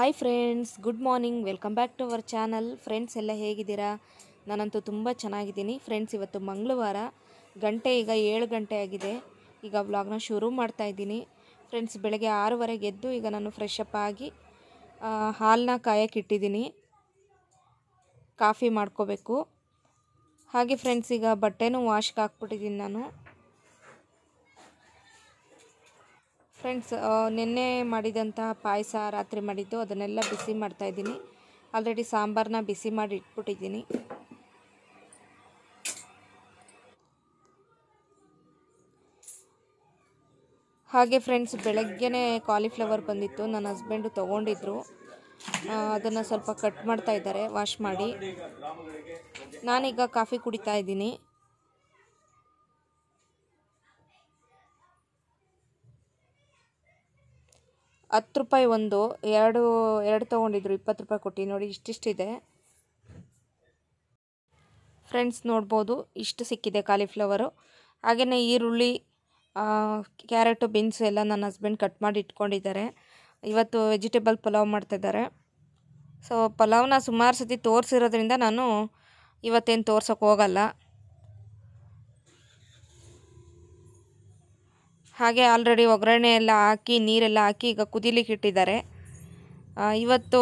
hi friends good morning welcome back to our channel friends ಎಲ್ಲ ಹೇಗಿದ್ದೀರಾ ನಾನಂತೂ ತುಂಬ ಚೆನ್ನಾಗಿದ್ದೀನಿ ಫ್ರೆಂಡ್ಸ್ ಇವತ್ತು ಮಂಗಳವಾರ ಗಂಟೆ ಈಗ ಏಳು ಗಂಟೆ ಆಗಿದೆ ಈಗ ವ್ಲಾಗ್ನ ಶುರು ಮಾಡ್ತಾ ಇದ್ದೀನಿ ಫ್ರೆಂಡ್ಸ್ ಬೆಳಗ್ಗೆ ಆರೂವರೆಗೆ ಎದ್ದು ಈಗ ನಾನು ಫ್ರೆಶ್ ಅಪ್ ಆಗಿ ಹಾಲನ್ನ ಕಾಯಕ್ಕೆ ಇಟ್ಟಿದ್ದೀನಿ ಕಾಫಿ ಮಾಡ್ಕೋಬೇಕು ಹಾಗೆ ಫ್ರೆಂಡ್ಸ್ ಈಗ ಬಟ್ಟೆನೂ ವಾಶ್ಗೆ ಹಾಕ್ಬಿಟ್ಟಿದ್ದೀನಿ ನಾನು ಫ್ರೆಂಡ್ಸ್ ನಿನ್ನೆ ಮಾಡಿದಂತಹ ಪಾಯಸ ರಾತ್ರಿ ಮಾಡಿದ್ದು ಅದನ್ನೆಲ್ಲ ಬಿಸಿ ಮಾಡ್ತಾಯಿದ್ದೀನಿ ಆಲ್ರೆಡಿ ಸಾಂಬಾರನ್ನ ಬಿಸಿ ಮಾಡಿ ಇಟ್ಬಿಟ್ಟಿದ್ದೀನಿ ಹಾಗೆ ಫ್ರೆಂಡ್ಸ್ ಬೆಳಗ್ಗೆ ಕಾಲಿಫ್ಲವರ್ ಬಂದಿತ್ತು ನನ್ನ ಹಸ್ಬೆಂಡು ತೊಗೊಂಡಿದ್ರು ಅದನ್ನು ಸ್ವಲ್ಪ ಕಟ್ ಮಾಡ್ತಾ ಇದ್ದಾರೆ ವಾಶ್ ಮಾಡಿ ನಾನೀಗ ಕಾಫಿ ಕುಡಿತಾ ಇದ್ದೀನಿ ಹತ್ತು ರೂಪಾಯಿ ಒಂದು ಎರಡು ಎರಡು ತೊಗೊಂಡಿದ್ರು ಇಪ್ಪತ್ತು ರೂಪಾಯಿ ಕೊಟ್ಟು ನೋಡಿ ಇಷ್ಟಿಷ್ಟಿದೆ ಫ್ರೆಂಡ್ಸ್ ನೋಡ್ಬೋದು ಇಷ್ಟು ಸಿಕ್ಕಿದೆ ಕಾಲಿಫ್ಲವರು ಹಾಗೆಯೇ ಈರುಳ್ಳಿ ಕ್ಯಾರೆಟು ಬೀನ್ಸ್ ಎಲ್ಲ ನನ್ನ ಹಸ್ಬೆಂಡ್ ಕಟ್ ಮಾಡಿ ಇಟ್ಕೊಂಡಿದ್ದಾರೆ ಇವತ್ತು ವೆಜಿಟೇಬಲ್ ಪಲಾವ್ ಮಾಡ್ತಿದ್ದಾರೆ ಸೊ ಪಲಾವ್ನ ಸುಮಾರು ಸತಿ ತೋರಿಸಿರೋದ್ರಿಂದ ನಾನು ಇವತ್ತೇನು ತೋರ್ಸೋಕ್ಕೆ ಹೋಗಲ್ಲ ಹಾಗೆ ಆಲ್ರೆಡಿ ಒಗ್ಗರಣೆ ಎಲ್ಲ ಹಾಕಿ ನೀರೆಲ್ಲ ಹಾಕಿ ಈಗ ಕುದಿಲಿಕ್ಕೆ ಇಟ್ಟಿದ್ದಾರೆ ಇವತ್ತು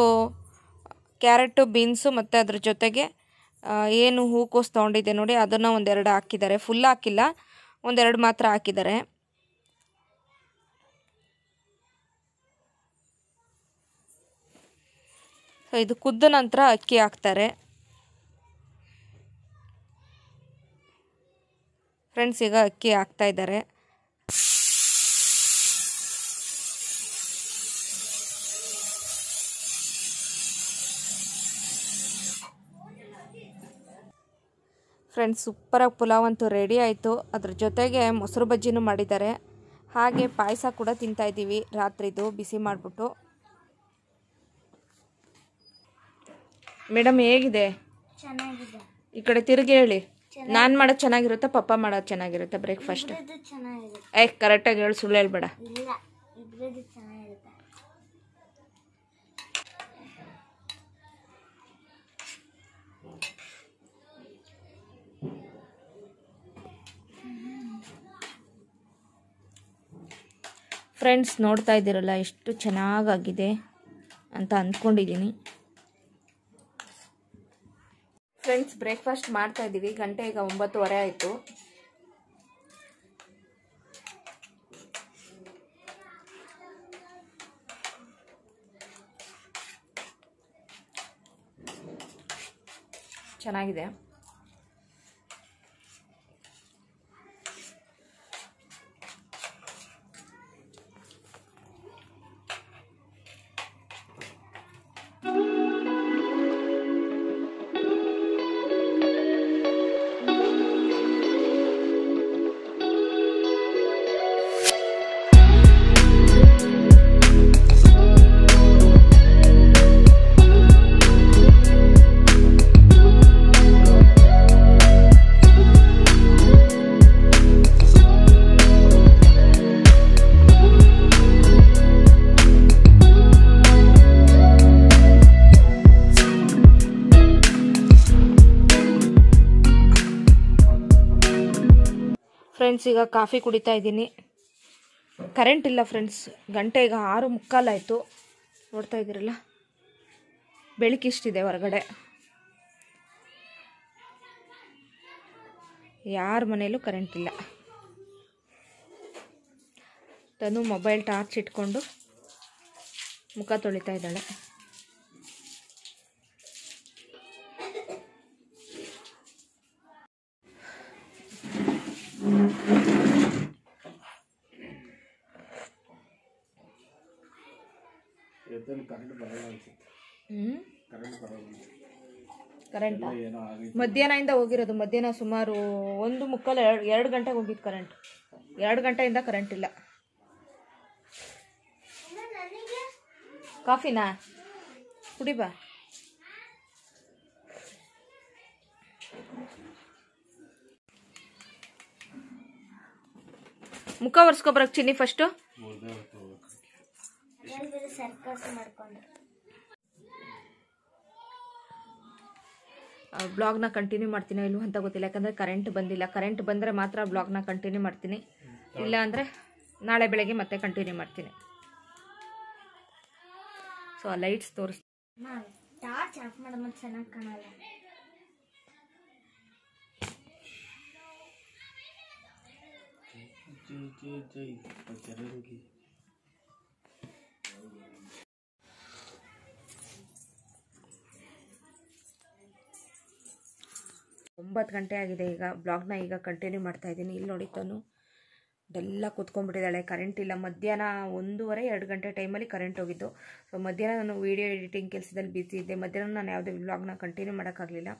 ಕ್ಯಾರೆಟು ಬೀನ್ಸು ಮತ್ತು ಅದ್ರ ಜೊತೆಗೆ ಏನು ಹೂಕೋಸು ತೊಗೊಂಡಿದ್ದೆ ನೋಡಿ ಅದನ್ನು ಒಂದೆರಡು ಹಾಕಿದ್ದಾರೆ ಫುಲ್ ಹಾಕಿಲ್ಲ ಒಂದೆರಡು ಮಾತ್ರ ಹಾಕಿದ್ದಾರೆ ಇದು ಕುದ್ದ ನಂತರ ಅಕ್ಕಿ ಹಾಕ್ತಾರೆ ಫ್ರೆಂಡ್ಸ್ ಈಗ ಅಕ್ಕಿ ಹಾಕ್ತಾ ಇದ್ದಾರೆ ಫ್ರೆಂಡ್ಸ್ ಸೂಪರಾಗಿ ಪುಲಾವ್ ಅಂತೂ ರೆಡಿ ಆಯಿತು ಅದ್ರ ಜೊತೆಗೆ ಮೊಸರು ಬಜ್ಜಿನೂ ಮಾಡಿದ್ದಾರೆ ಹಾಗೆ ಪಾಯಸ ಕೂಡ ತಿಂತಾಯಿದ್ದೀವಿ ರಾತ್ರಿದು ಬಿಸಿ ಮಾಡಿಬಿಟ್ಟು ಮೇಡಮ್ ಹೇಗಿದೆ ಈ ಕಡೆ ತಿರುಗಿ ಹೇಳಿ ನಾನು ಮಾಡೋದು ಚೆನ್ನಾಗಿರುತ್ತಾ ಪಪ್ಪ ಮಾಡೋದು ಚೆನ್ನಾಗಿರುತ್ತಾ ಬ್ರೇಕ್ಫಾಸ್ಟ್ ಏ ಕರೆಕ್ಟಾಗಿ ಹೇಳಿ ಸುಳ್ಳು ಹೇಳ್ಬೇಡ ಫ್ರೆಂಡ್ಸ್ ನೋಡ್ತಾ ಇದ್ದೀರಲ್ಲ ಎಷ್ಟು ಚೆನ್ನಾಗಾಗಿದೆ ಅಂತ ಅಂದ್ಕೊಂಡಿದ್ದೀನಿ ಫ್ರೆಂಡ್ಸ್ ಬ್ರೇಕ್ಫಾಸ್ಟ್ ಮಾಡ್ತಾ ಇದ್ದೀವಿ ಗಂಟೆ ಈಗ ಒಂಬತ್ತುವರೆ ಆಯಿತು ಚೆನ್ನಾಗಿದೆ ಫ್ರೆಂಡ್ಸ್ ಈಗ ಕಾಫಿ ಕುಡಿತಾ ಇದ್ದೀನಿ ಕರೆಂಟ್ ಇಲ್ಲ ಫ್ರೆಂಡ್ಸ್ ಗಂಟೆ ಈಗ ಆರು ಮುಕ್ಕಾಲಾಯಿತು ನೋಡ್ತಾ ಇದ್ದೀರಲ್ಲ ಬೆಳಕಿಷ್ಟಿದೆ ಹೊರಗಡೆ ಯಾರ ಮನೇಲೂ ಕರೆಂಟ್ ಇಲ್ಲ ತನು ಮೊಬೈಲ್ ಟಾರ್ಚ್ ಇಟ್ಕೊಂಡು ಮುಖ ತೊಳಿತಾ ಇದ್ದಾಳೆ ಕರೆಂಟ್ ಮಧ್ಯಾಹ್ನದಿಂದ ಹೋಗಿರೋದು ಮಧ್ಯಾಹ್ನ ಸುಮಾರು ಒಂದು ಮುಕ್ಕಲ್ ಎರಡು ಗಂಟೆಗೆ ಹೋಗಿದ್ದು ಕರೆಂಟ್ ಎರಡು ಗಂಟೆಯಿಂದ ಕರೆಂಟ್ ಇಲ್ಲ ಕಾಫಿನಾ ಕುಡಿಬಾ ಮುಖ ಒರೆಸ್ಕೊಬರಕ್ ಚಿನ್ನಿ ಫಸ್ಟ್ ಬ್ಲಾಗ್ನ ಕಂಟಿನ್ಯೂ ಮಾಡ್ತೀನಿ ಇಲ್ಲೂ ಅಂತ ಗೊತ್ತಿಲ್ಲ ಯಾಕಂದ್ರೆ ಕರೆಂಟ್ ಬಂದಿಲ್ಲ ಕರೆಂಟ್ ಬಂದ್ರೆ ಮಾತ್ರ ಬ್ಲಾಗ್ನ ಕಂಟಿನ್ಯೂ ಮಾಡ್ತೀನಿ ಇಲ್ಲ ಅಂದ್ರೆ ನಾಳೆ ಬೆಳಗ್ಗೆ ಮತ್ತೆ ಕಂಟಿನ್ಯೂ ಮಾಡ್ತೀನಿ ಸೊ ಲೈಟ್ಸ್ ತೋರಿಸ್ತೀನಿ ಒಂಬತ್ತು ಗಂಟೆ ಆಗಿದೆ ಈಗ ಬ್ಲಾಗ್ನ ಈಗ ಕಂಟಿನ್ಯೂ ಮಾಡ್ತಾ ಇದ್ದೀನಿ ಇಲ್ಲಿ ನೋಡಿ ತಾನು ಎಲ್ಲ ಕೂತ್ಕೊಂಡ್ಬಿಟ್ಟಿದ್ದಾಳೆ ಕರೆಂಟ್ ಇಲ್ಲ ಮಧ್ಯಾಹ್ನ ಒಂದೂವರೆ ಎರಡು ಗಂಟೆ ಟೈಮಲ್ಲಿ ಕರೆಂಟ್ ಹೋಗಿದ್ದು ಸೊ ಮಧ್ಯಾಹ್ನ ನಾನು ವೀಡಿಯೋ ಎಡಿಟಿಂಗ್ ಕೆಲಸದಲ್ಲಿ ಬಿಸಿ ಇದ್ದೆ ಮಧ್ಯಾಹ್ನ ನಾನು ಯಾವುದೇ ಬ್ಲಾಗ್ನ ಕಂಟಿನ್ಯೂ ಮಾಡೋಕ್ಕಾಗಲಿಲ್ಲ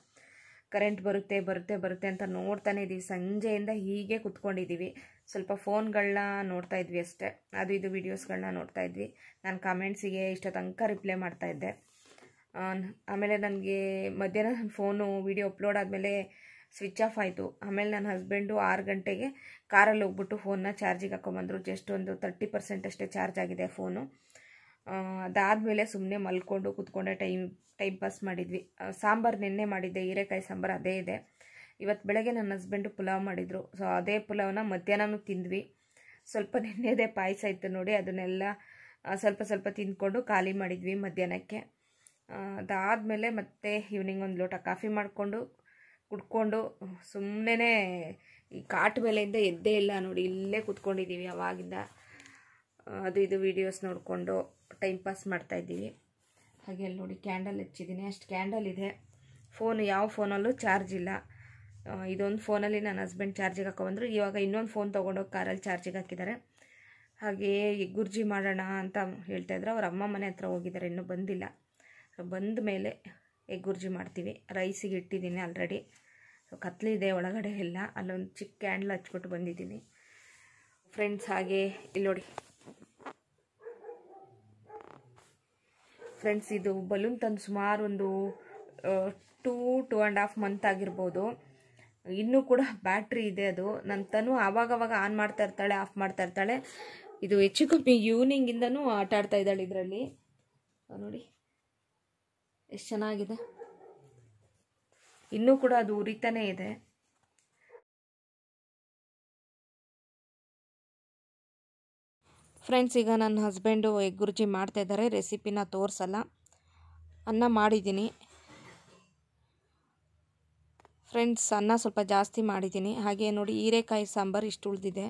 ಕರೆಂಟ್ ಬರುತ್ತೆ ಬರುತ್ತೆ ಬರುತ್ತೆ ಅಂತ ನೋಡ್ತಾನೆ ಇದ್ದೀವಿ ಸಂಜೆಯಿಂದ ಹೀಗೆ ಕುತ್ಕೊಂಡಿದ್ದೀವಿ ಸ್ವಲ್ಪ ಫೋನ್ಗಳನ್ನ ನೋಡ್ತಾ ಇದ್ವಿ ಅಷ್ಟೇ ಅದು ಇದು ವೀಡಿಯೋಸ್ಗಳನ್ನ ನೋಡ್ತಾ ಇದ್ವಿ ನಾನು ಕಮೆಂಟ್ಸಿಗೆ ಇಷ್ಟ ತನಕ ರಿಪ್ಲೈ ಇದ್ದೆ ಆಮೇಲೆ ನನಗೆ ಮಧ್ಯಾಹ್ನ ನನ್ನ ಫೋನು ವೀಡಿಯೋ ಅಪ್ಲೋಡ್ ಆದಮೇಲೆ ಸ್ವಿಚ್ ಆಫ್ ಆಯಿತು ಆಮೇಲೆ ನನ್ನ ಹಸ್ಬೆಂಡು ಆರು ಗಂಟೆಗೆ ಕಾರಲ್ಲಿ ಹೋಗ್ಬಿಟ್ಟು ಫೋನ್ನ ಚಾರ್ಜಿಗೆ ಹಾಕೊಂಬಂದರು ಜಸ್ಟ್ ಒಂದು ತರ್ಟಿ ಪರ್ಸೆಂಟ್ ಅಷ್ಟೇ ಚಾರ್ಜ್ ಆಗಿದೆ ಫೋನು ಅದಾದಮೇಲೆ ಸುಮ್ಮನೆ ಮಲ್ಕೊಂಡು ಕೂತ್ಕೊಂಡೆ ಟೈಮ್ ಟೈಮ್ ಪಾಸ್ ಮಾಡಿದ್ವಿ ಸಾಂಬಾರು ನಿನ್ನೆ ಮಾಡಿದ್ದೆ ಹೀರೆಕಾಯಿ ಸಾಂಬಾರು ಅದೇ ಇದೆ ಇವತ್ತು ಬೆಳಗ್ಗೆ ನನ್ನ ಹಸ್ಬೆಂಡು ಪುಲಾವ್ ಮಾಡಿದರು ಸೊ ಅದೇ ಪುಲಾವನ್ನ ಮಧ್ಯಾಹ್ನನೂ ತಿಂದ್ವಿ ಸ್ವಲ್ಪ ನಿನ್ನೆದೇ ಪಾಯಸ ಇತ್ತು ನೋಡಿ ಅದನ್ನೆಲ್ಲ ಸ್ವಲ್ಪ ಸ್ವಲ್ಪ ತಿಂದ್ಕೊಂಡು ಖಾಲಿ ಮಾಡಿದ್ವಿ ಮಧ್ಯಾಹ್ನಕ್ಕೆ ಅದಾದಮೇಲೆ ಮತ್ತೆ ಈವ್ನಿಂಗ್ ಒಂದು ಲೋಟ ಕಾಫಿ ಮಾಡಿಕೊಂಡು ಕುಡ್ಕೊಂಡು ಸುಮ್ಮನೆ ಈ ಕಾಟ ಮೇಲೆಯಿಂದ ಎದ್ದೇ ಇಲ್ಲ ನೋಡಿ ಇಲ್ಲೇ ಕೂತ್ಕೊಂಡಿದ್ದೀವಿ ಅವಾಗಿಂದ ಅದು ಇದು ವೀಡಿಯೋಸ್ ನೋಡಿಕೊಂಡು ಟೈಮ್ ಪಾಸ್ ಮಾಡ್ತಾಯಿದ್ದೀವಿ ಹಾಗೆ ಅಲ್ಲಿ ನೋಡಿ ಕ್ಯಾಂಡಲ್ ಹಚ್ಚಿದ್ದೀನಿ ಅಷ್ಟು ಕ್ಯಾಂಡಲ್ ಇದೆ ಫೋನ್ ಯಾವ ಫೋನಲ್ಲೂ ಚಾರ್ಜ್ ಇಲ್ಲ ಇದೊಂದು ಫೋನಲ್ಲಿ ನನ್ನ ಹಸ್ಬೆಂಡ್ ಚಾರ್ಜಿಗೆ ಹಾಕೊಬಂದರು ಇವಾಗ ಇನ್ನೊಂದು ಫೋನ್ ತೊಗೊಂಡೋಗಿ ಕಾರಲ್ಲಿ ಚಾರ್ಜಿಗೆ ಹಾಕಿದ್ದಾರೆ ಹಾಗೆಯೇ ಗುರ್ಜಿ ಮಾಡೋಣ ಅಂತ ಹೇಳ್ತಾ ಹೇಳ್ತಾಯಿದ್ರು ಅವ್ರ ಅಮ್ಮ ಮನೆ ಹತ್ರ ಹೋಗಿದ್ದಾರೆ ಇನ್ನೂ ಬಂದಿಲ್ಲ ಬಂದ ಮೇಲೆ ಗುರ್ಜಿ ಮಾಡ್ತೀವಿ ರೈಸಿಗೆ ಇಟ್ಟಿದ್ದೀನಿ ಆಲ್ರೆಡಿ ಕತ್ಲಿದೆ ಒಳಗಡೆ ಎಲ್ಲ ಅಲ್ಲೊಂದು ಚಿಕ್ಕ ಕ್ಯಾಂಡಲ್ ಹಚ್ಬಿಟ್ಟು ಬಂದಿದ್ದೀನಿ ಫ್ರೆಂಡ್ಸ್ ಹಾಗೆ ಇಲ್ಲಿ ನೋಡಿ ಫ್ರೆಂಡ್ಸ್ ಇದು ಬಲೂನ್ ತಂದು ಸುಮಾರು ಒಂದು two two and half month ಆಗಿರ್ಬೋದು ಇನ್ನೂ ಕೂಡ ಬ್ಯಾಟ್ರಿ ಇದೆ ಅದು ನನ್ನ ತನು ಆವಾಗವಾಗ ಆನ್ ಮಾಡ್ತಾ ಇರ್ತಾಳೆ ಆಫ್ ಮಾಡ್ತಾ ಇರ್ತಾಳೆ ಇದು ಹೆಚ್ಚು ಕಮ್ಮಿ ಈವ್ನಿಂಗಿಂದನೂ ಆಟ ಆಡ್ತಾ ಇದ್ದಾಳೆ ಇದರಲ್ಲಿ ನೋಡಿ ಎಷ್ಟು ಚೆನ್ನಾಗಿದೆ ಇನ್ನೂ ಕೂಡ ಅದು ಉರಿತಾನೇ ಇದೆ ಫ್ರೆಂಡ್ಸ್ ಈಗ ನನ್ನ ಹಸ್ಬೆಂಡು ಎಗ್ ಗುರ್ಜಿ ಇದ್ದಾರೆ ರೆಸಿಪಿನ ತೋರಿಸಲ್ಲ ಅನ್ನ ಮಾಡಿದ್ದೀನಿ ಫ್ರೆಂಡ್ಸ್ ಅನ್ನ ಸ್ವಲ್ಪ ಜಾಸ್ತಿ ಮಾಡಿದ್ದೀನಿ ಹಾಗೆ ನೋಡಿ ಹೀರೆಕಾಯಿ ಸಾಂಬಾರು ಇಷ್ಟು ಉಳಿದಿದೆ